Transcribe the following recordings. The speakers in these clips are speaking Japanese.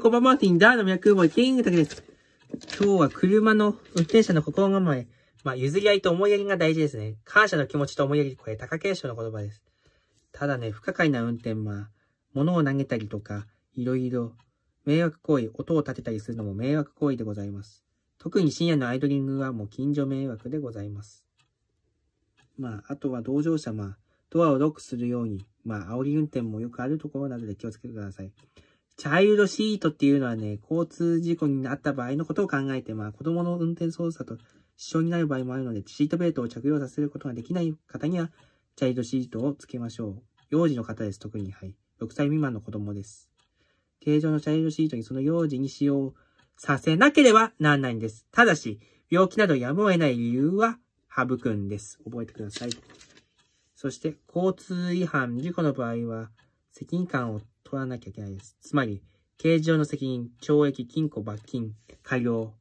こんばんは、ティンダーの脈もングです。今日は車の運転者の心構え、まあ、譲り合いと思いやりが大事ですね。感謝の気持ちと思いやり、これ、貴景勝の言葉です。ただね、不可解な運転は、物を投げたりとか、いろいろ、迷惑行為、音を立てたりするのも迷惑行為でございます。特に深夜のアイドリングはもう近所迷惑でございます。まあ、あとは同乗者、まあ、ドアをロックするように、まあ、煽り運転もよくあるところなどで気をつけてください。チャイルドシートっていうのはね、交通事故になった場合のことを考えて、まあ、子供の運転操作と支障になる場合もあるので、シートベルトを着用させることができない方には、チャイルドシートをつけましょう。幼児の方です、特に。はい。6歳未満の子供です。形状のチャイルドシートにその幼児に使用させなければならないんです。ただし、病気などやむを得ない理由は省くんです。覚えてください。そして、交通違反、事故の場合は、責任感を取らなきゃいけないです。つまり、刑事上の責任、懲役、禁錮、罰金、改料。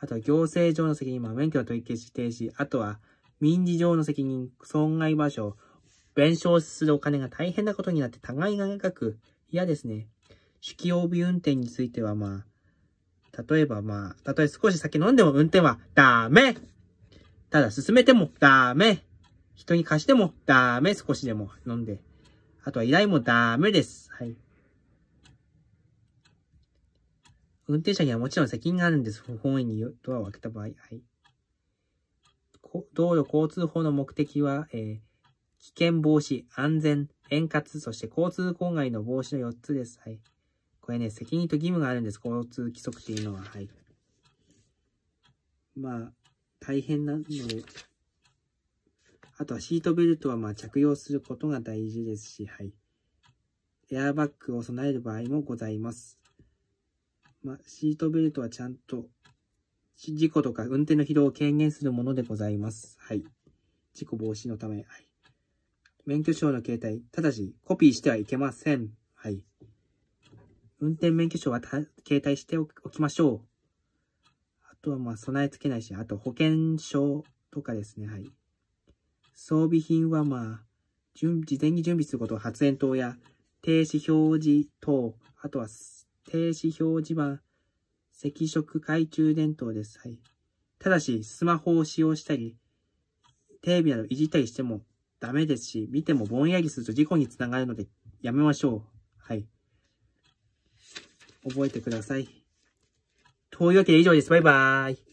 あとは行政上の責任、まあ、免許の取り消し停止。あとは民事上の責任、損害賠償。弁償するお金が大変なことになって互いが長く嫌ですね。酒気帯び運転についてはまあ、例えばまあ、たとえ少し酒飲んでも運転はダメただ進めてもダメ人に貸してもダメ少しでも飲んで。あとは依頼もダメです。はい。運転者にはもちろん責任があるんです。不本意にドアを開けた場合。はい、道路交通法の目的は、えー、危険防止、安全、円滑、そして交通妨害の防止の4つです。はい。これね、責任と義務があるんです。交通規則っていうのは。はい。まあ、大変なので、あとはシートベルトはまあ着用することが大事ですし、はい。エアバッグを備える場合もございます。まあ、シートベルトはちゃんと、事故とか運転の疲労を軽減するものでございます。はい。事故防止のため、はい。免許証の携帯、ただし、コピーしてはいけません。はい。運転免許証は携帯しておきましょう。あとは、まあ、備え付けないし、あと保険証とかですね。はい。装備品は、まあ、準事前に準備すること発煙筒や停止表示等、あとは停止表示は赤色懐中電灯です。はい。ただし、スマホを使用したり、テレビなどいじったりしてもダメですし、見てもぼんやりすると事故につながるので、やめましょう。はい。覚えてください。というわけで以上です。バイバーイ。